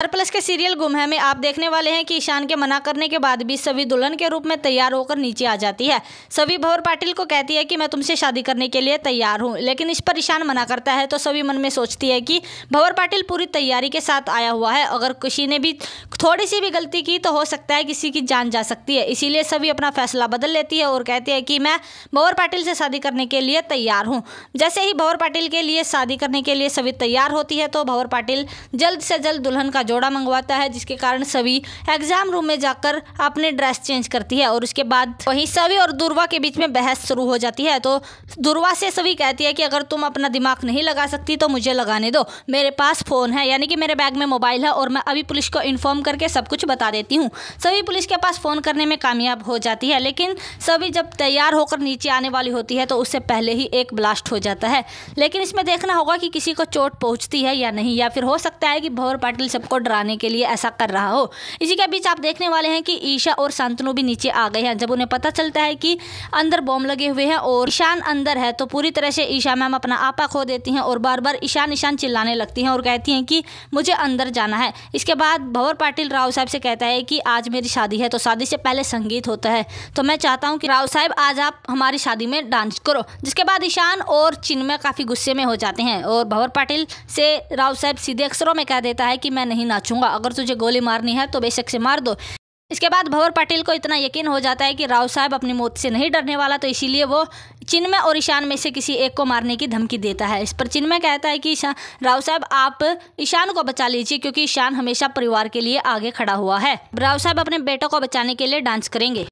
star plus के serial गुम है में आप देखने वाले हैं कि ईशान के मना करने के बाद भी सभी दुल्हन के रूप में तैयार होकर नीचे आ जाती है सभी भवर पाटिल को कहती है कि मैं तुमसे शादी करने के लिए तैयार हूँ लेकिन इस पर ईशान मना करता है तो सभी मन में सोचती है कि भवर पाटिल पूरी तैयारी के साथ आया हुआ है अगर किसी ने भी थोड़ी सी भी गलती की तो हो सकता है किसी की जान जा सकती है इसीलिए सभी अपना फैसला बदल लेती है और कहती है कि मैं भवर पाटिल से शादी करने के लिए तैयार हूँ जैसे ही भवर पाटिल के लिए शादी करने के लिए सभी तैयार होती है तो भवर पाटिल जल्द से जल्द दुल्हन का जोड़ा मंगवाता है जिसके कारण सभी एग्जाम रूम में जाकर अपने ड्रेस चेंज करती है और उसके बाद वहीं सभी और दुर्वा के बीच में बहस शुरू हो जाती है तो दुर्वा से सभी कहती है कि अगर तुम अपना दिमाग नहीं लगा सकती तो मुझे लगाने दो मेरे पास फ़ोन है यानी कि मेरे बैग में मोबाइल है और मैं अभी पुलिस को इन्फॉर्म करके सब कुछ बता देती हूँ सभी पुलिस के पास फ़ोन करने में कामयाब हो जाती है लेकिन सभी जब तैयार होकर नीचे आने वाली होती है तो उससे पहले ही एक ब्लास्ट हो जाता है लेकिन इसमें देखना होगा कि किसी को चोट पहुंचती है या नहीं या फिर हो सकता है कि भवर पाटिल सबको डराने के लिए ऐसा कर रहा हो इसी के बीच आप देखने वाले हैं कि ईशा और शांतनु भी नीचे आ गए हैं जब उन्हें पता चलता है कि अंदर बॉम्ब लगे हुए हैं और ईशान अंदर है तो पूरी तरह से ईशा मैम अपना आपा खो देती हैं और बार बार ईशान ईशान चिल्लाने लगती हैं और कहती हैं कि मुझे अंदर जाना है इसके बाद भंवर पाटिल राव साहब से कहता है कि आज मेरी शादी है तो शादी से पहले संगीत होता है तो मैं चाहता हूँ कि राव साहब आज आप हमारी शादी में डांस करो जिसके बाद ईशान और चिन्मय काफ़ी गुस्से में हो जाते हैं और भंवर पाटिल से राव साहब सीधे अक्षरों में कह देता है कि मैं नहीं नाचूंगा अगर तुझे गोली मारनी है तो बेशक से मार दो इसके बाद भंवर पाटिल को इतना यकीन हो जाता है कि राव साहब अपनी मौत से नहीं डरने वाला तो इसीलिए वो चिन्मय और ईशान में से किसी एक को मारने की धमकी देता है इस पर चिन्मय कहता है कि राव साहब आप ईशान को बचा लीजिए क्योंकि ईशान हमेशा परिवार के लिए आगे खड़ा हुआ है राव साहब अपने बेटों को बचाने के लिए डांस करेंगे